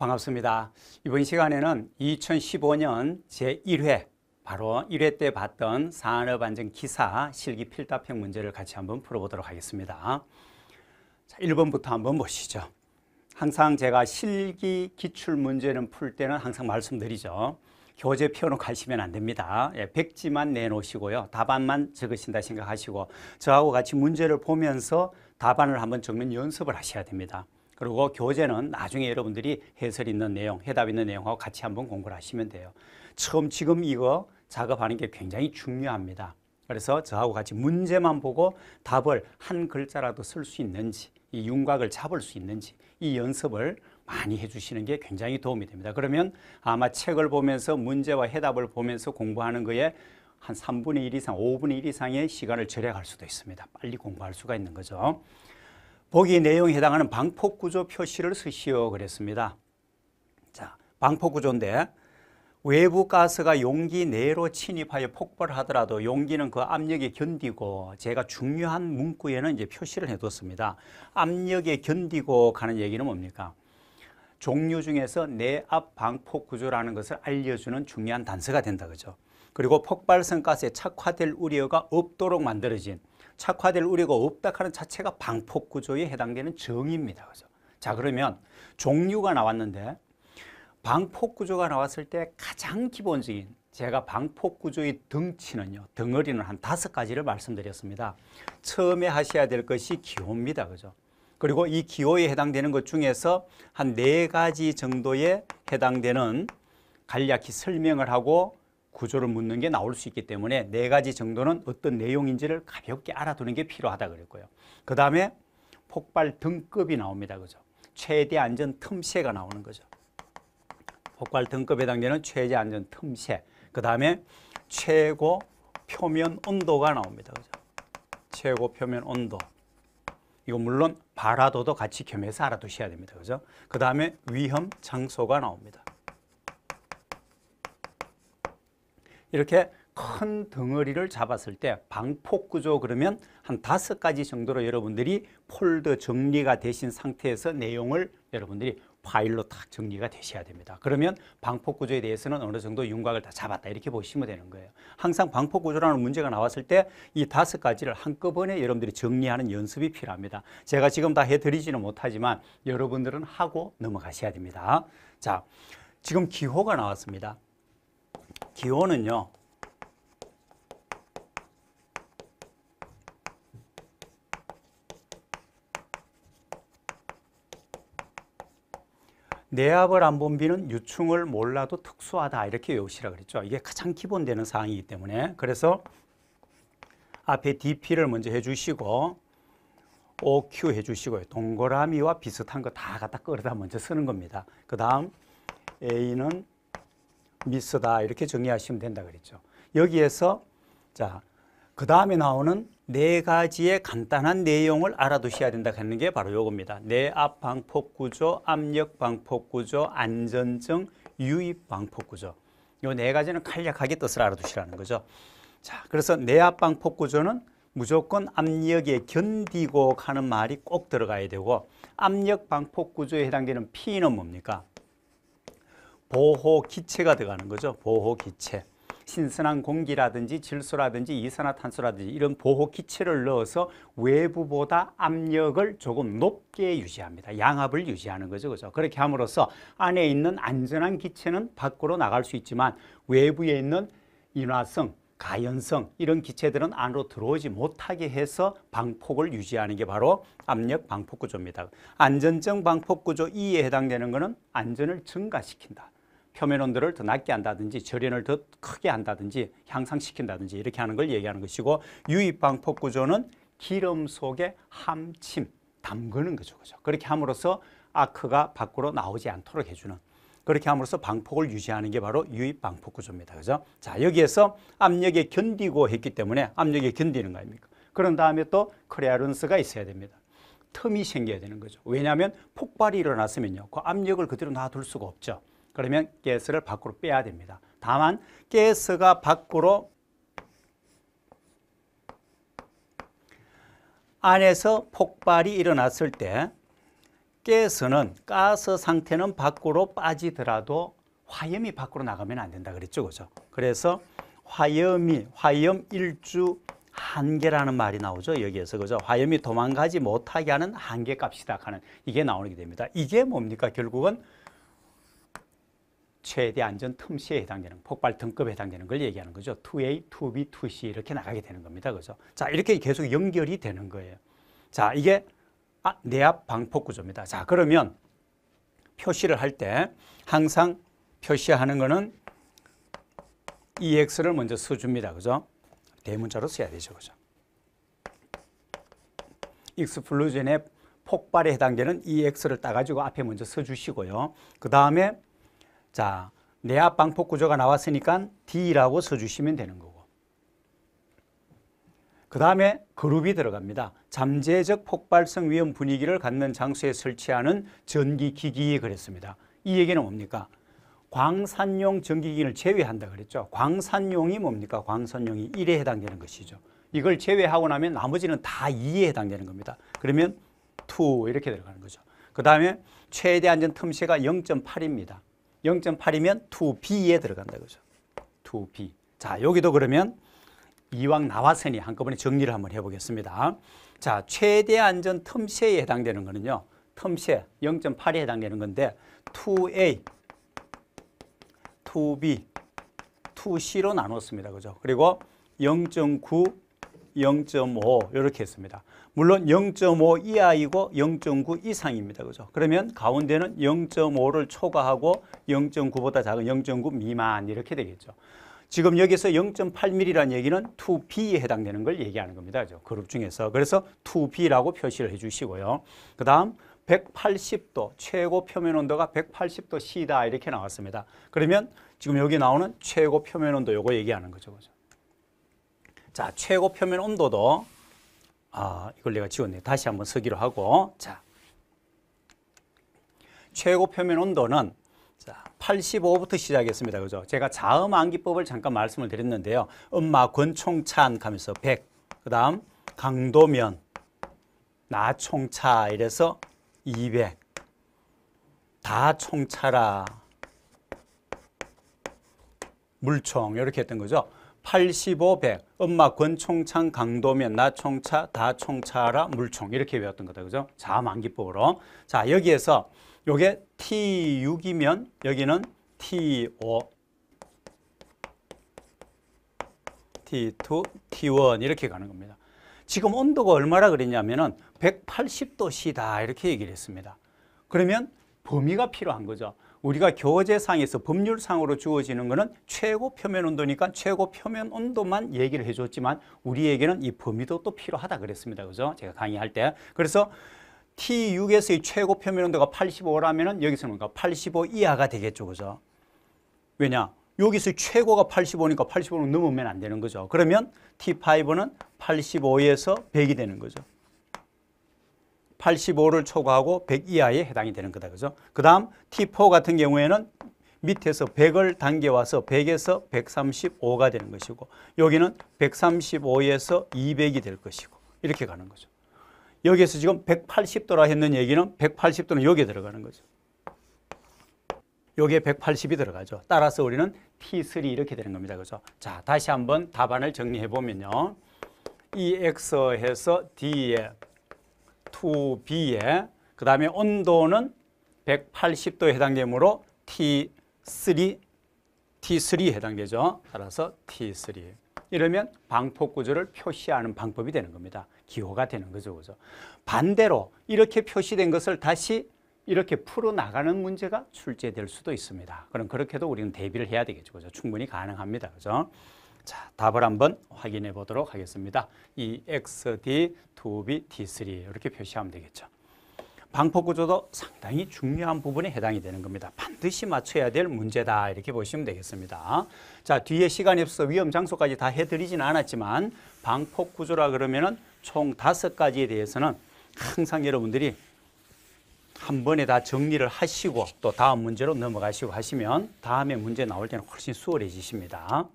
반갑습니다. 이번 시간에는 2015년 제1회 바로 1회 때 봤던 산업안전 기사 실기 필답형 문제를 같이 한번 풀어보도록 하겠습니다. 자, 1번부터 한번 보시죠. 항상 제가 실기 기출 문제는 풀 때는 항상 말씀드리죠. 교재 펴놓고 하시면 안 됩니다. 예, 백지만 내놓으시고요. 답안만 적으신다 생각하시고 저하고 같이 문제를 보면서 답안을 한번 적는 연습을 하셔야 됩니다. 그리고 교재는 나중에 여러분들이 해설 있는 내용, 해답 있는 내용하고 같이 한번 공부를 하시면 돼요. 처음 지금 이거 작업하는 게 굉장히 중요합니다. 그래서 저하고 같이 문제만 보고 답을 한 글자라도 쓸 수 있는지 이 윤곽을 잡을 수 있는지 이 연습을 많이 해주시는 게 굉장히 도움이 됩니다. 그러면 아마 책을 보면서 문제와 해답을 보면서 공부하는 거에 한 3분의 1 이상, 5분의 1 이상의 시간을 절약할 수도 있습니다. 빨리 공부할 수가 있는 거죠. 보기 내용에 해당하는 방폭구조 표시를 쓰시오 그랬습니다. 자, 방폭구조인데 외부 가스가 용기 내로 침입하여 폭발하더라도 용기는 그 압력에 견디고 제가 중요한 문구에는 이제 표시를 해뒀습니다. 압력에 견디고 가는 얘기는 뭡니까? 종류 중에서 내압 방폭 구조라는 것을 알려주는 중요한 단서가 된다 그죠. 그리고 폭발성 가스에 착화될 우려가 없도록 만들어진 착화될 우려가 없다 하는 자체가 방폭 구조에 해당되는 정의입니다. 그죠? 자, 그러면 종류가 나왔는데 방폭 구조가 나왔을 때 가장 기본적인 제가 방폭 구조의 등치는요. 덩어리는 한 다섯 가지를 말씀드렸습니다. 처음에 하셔야 될 것이 기호입니다. 그죠? 그리고 이 기호에 해당되는 것 중에서 한 네 가지 정도에 해당되는 간략히 설명을 하고 구조를 묻는 게 나올 수 있기 때문에 네 가지 정도는 어떤 내용인지를 가볍게 알아두는 게 필요하다 그랬고요. 그 다음에 폭발 등급이 나옵니다. 그죠? 최대 안전 틈새가 나오는 거죠. 폭발 등급에 해당되는 최대 안전 틈새. 그 다음에 최고 표면 온도가 나옵니다. 그죠? 최고 표면 온도. 이거 물론 발화도도 같이 겸해서 알아두셔야 됩니다. 그죠? 그 다음에 위험 장소가 나옵니다. 이렇게 큰 덩어리를 잡았을 때 방폭구조 그러면 한 다섯 가지 정도로 여러분들이 폴더 정리가 되신 상태에서 내용을 여러분들이 파일로 탁 정리가 되셔야 됩니다. 그러면 방폭구조에 대해서는 어느 정도 윤곽을 다 잡았다 이렇게 보시면 되는 거예요. 항상 방폭구조라는 문제가 나왔을 때 이 다섯 가지를 한꺼번에 여러분들이 정리하는 연습이 필요합니다. 제가 지금 다 해드리지는 못하지만 여러분들은 하고 넘어가셔야 됩니다. 자, 지금 기호가 나왔습니다. 기호은요 내압을 안 본 비는 유충을 몰라도 특수하다 이렇게 외우시라 그랬죠. 이게 가장 기본되는 사항이기 때문에 그래서 앞에 DP를 먼저 해주시고 OQ 해주시고요. 동그라미와 비슷한 거 다 갖다 끌어다 먼저 쓰는 겁니다. 그 다음 A는 미스다 이렇게 정의하시면 된다 그랬죠. 여기에서 자, 그 다음에 나오는 네 가지의 간단한 내용을 알아두셔야 된다 하는 게 바로 요겁니다. 내압 방폭 구조, 압력 방폭 구조, 안전증, 유입 방폭 구조. 요 네 가지는 간략하게 뜻을 알아두시라는 거죠. 자, 그래서 내압 방폭 구조는 무조건 압력에 견디고 가는 말이 꼭 들어가야 되고 압력 방폭 구조에 해당되는 P는 뭡니까? 보호 기체가 들어가는 거죠. 보호 기체. 신선한 공기라든지 질소라든지 이산화탄소라든지 이런 보호 기체를 넣어서 외부보다 압력을 조금 높게 유지합니다. 양압을 유지하는 거죠. 그죠? 렇 그렇게 함으로써 안에 있는 안전한 기체는 밖으로 나갈 수 있지만 외부에 있는 인화성, 가연성 이런 기체들은 안으로 들어오지 못하게 해서 방폭을 유지하는 게 바로 압력 방폭 구조입니다. 안전적 방폭 구조 2에 해당되는 것은 안전을 증가시킨다. 표면 온도를 더 낮게 한다든지 절연을 더 크게 한다든지 향상시킨다든지 이렇게 하는 걸 얘기하는 것이고 유입방법 구조는 기름 속에 함침, 담그는 거죠. 그죠? 그렇게 함으로써 아크가 밖으로 나오지 않도록 해주는 그렇게 함으로써 방폭을 유지하는 게 바로 유입 방폭 구조입니다. 그죠? 자, 여기에서 압력에 견디고 했기 때문에 압력에 견디는 거 아닙니까? 그런 다음에 또 크레아런스가 있어야 됩니다. 틈이 생겨야 되는 거죠. 왜냐하면 폭발이 일어났으면요. 그 압력을 그대로 놔둘 수가 없죠. 그러면 가스를 밖으로 빼야 됩니다. 다만 가스가 밖으로 안에서 폭발이 일어났을 때 가스는 가스 상태는 밖으로 빠지더라도 화염이 밖으로 나가면 안 된다 그랬죠. 그죠? 그래서 화염이 화염 일주 한계라는 말이 나오죠. 여기에서 그죠? 화염이 도망가지 못하게 하는 한계 값이다 하는 이게 나오게 됩니다. 이게 뭡니까? 결국은 최대 안전 틈새에 해당되는 폭발 등급에 해당되는 걸 얘기하는 거죠. 2A, 2B, 2C 이렇게 나가게 되는 겁니다. 그죠? 자, 이렇게 계속 연결이 되는 거예요. 자, 이게 아, 내압 방폭 구조입니다. 자, 그러면 표시를 할 때 항상 표시하는 거는 EX를 먼저 써 줍니다. 그죠? 대문자로 써야 되죠. 그죠? 익스플루전의 폭발에 해당되는 EX를 따 가지고 앞에 먼저 써 주시고요. 그다음에 자, 내압 방폭 구조가 나왔으니까 D라고 써주시면 되는 거고. 그 다음에 그룹이 들어갑니다. 잠재적 폭발성 위험 분위기를 갖는 장소에 설치하는 전기기기 그랬습니다. 이 얘기는 뭡니까? 광산용 전기기기를 제외한다 그랬죠. 광산용이 뭡니까? 광산용이 1에 해당되는 것이죠. 이걸 제외하고 나면 나머지는 다 2에 해당되는 겁니다. 그러면 2 이렇게 들어가는 거죠. 그 다음에 최대 안전 틈새가 0.8입니다. 0.8이면 2 b에 들어간다 그죠. t b. 자, 여기도 그러면 이왕 나왔으니 한꺼번에 정리를 한번 해보겠습니다. 자, 최대 안전 텀셰에 해당되는 거는요. 텀셰 0.8에 해당되는 건데 2a, 2b, 2c로 나눴습니다. 그죠? 그리고 0.9, 0.5 이렇게 했습니다. 물론 0.5 이하이고 0.9 이상입니다. 그죠? 그러면 가운데는 0.5를 초과하고 0.9보다 작은 0.9 미만 이렇게 되겠죠. 지금 여기서 0.8mm라는 얘기는 2B에 해당되는 걸 얘기하는 겁니다. 그죠? 그룹 중에서. 그래서 2B라고 표시를 해 주시고요. 그 다음 180도, 최고 표면 온도가 180도 C다 이렇게 나왔습니다. 그러면 지금 여기 나오는 최고 표면 온도 요거 얘기하는 거죠. 그죠? 자, 최고 표면 온도도 아, 이걸 내가 지웠네. 다시 한번 쓰기로 하고. 자. 최고 표면 온도는 자, 85부터 시작했습니다. 그죠? 제가 자음 암기법을 잠깐 말씀을 드렸는데요. 음마 권총찬 가면서 100. 그다음 강도면 나총차 이래서 200. 다 총차라. 물총 이렇게 했던 거죠. 85, 100 엄마 권총창 강도면 나 총차 다 총차라 물총 이렇게 외웠던 거다 그죠? 자만기법으로 자 여기에서 요게 T6이면 여기는 T5 T2, T1 이렇게 가는 겁니다. 지금 온도가 얼마라 그랬냐면은 180도씨다 이렇게 얘기를 했습니다. 그러면 범위가 필요한 거죠. 우리가 교재상에서 법률상으로 주어지는 것은 최고 표면 온도니까 최고 표면 온도만 얘기를 해줬지만 우리에게는 이 범위도 또 필요하다 그랬습니다. 그죠? 제가 강의할 때. 그래서 T6에서의 최고 표면 온도가 85라면 여기서는 85 이하가 되겠죠. 그죠? 왜냐? 여기서 최고가 85니까 85는 넘으면 안 되는 거죠. 그러면 T5는 85에서 100이 되는 거죠. 85를 초과하고 100 이하에 해당이 되는 거다. 그죠? 그 다음 T4 같은 경우에는 밑에서 100을 당겨와서 100에서 135가 되는 것이고 여기는 135에서 200이 될 것이고 이렇게 가는 거죠. 여기에서 지금 180도라 했는 얘기는 180도는 여기에 들어가는 거죠. 여기에 180이 들어가죠. 따라서 우리는 T3 이렇게 되는 겁니다. 그죠? 자, 다시 한번 답안을 정리해 보면요. EX 에서 D에 T2B에 그 다음에 온도는 180도에 해당되므로 T3, T3에 해당되죠. 따라서 T3. 이러면 방폭 구조를 표시하는 방법이 되는 겁니다. 기호가 되는 거죠. 그죠? 반대로 이렇게 표시된 것을 다시 이렇게 풀어나가는 문제가 출제될 수도 있습니다. 그럼 그렇게도 우리는 대비를 해야 되겠죠. 그죠? 충분히 가능합니다. 그죠? 자, 답을 한번 확인해 보도록 하겠습니다. 이 XD, 2B, D3 이렇게 표시하면 되겠죠. 방폭 구조도 상당히 중요한 부분에 해당이 되는 겁니다. 반드시 맞춰야 될 문제다 이렇게 보시면 되겠습니다. 자 뒤에 시간이 없어 위험 장소까지 다 해드리진 않았지만 방폭 구조라 그러면은 총 다섯 가지에 대해서는 항상 여러분들이 한 번에 다 정리를 하시고 또 다음 문제로 넘어가시고 하시면 다음에 문제 나올 때는 훨씬 수월해지십니다.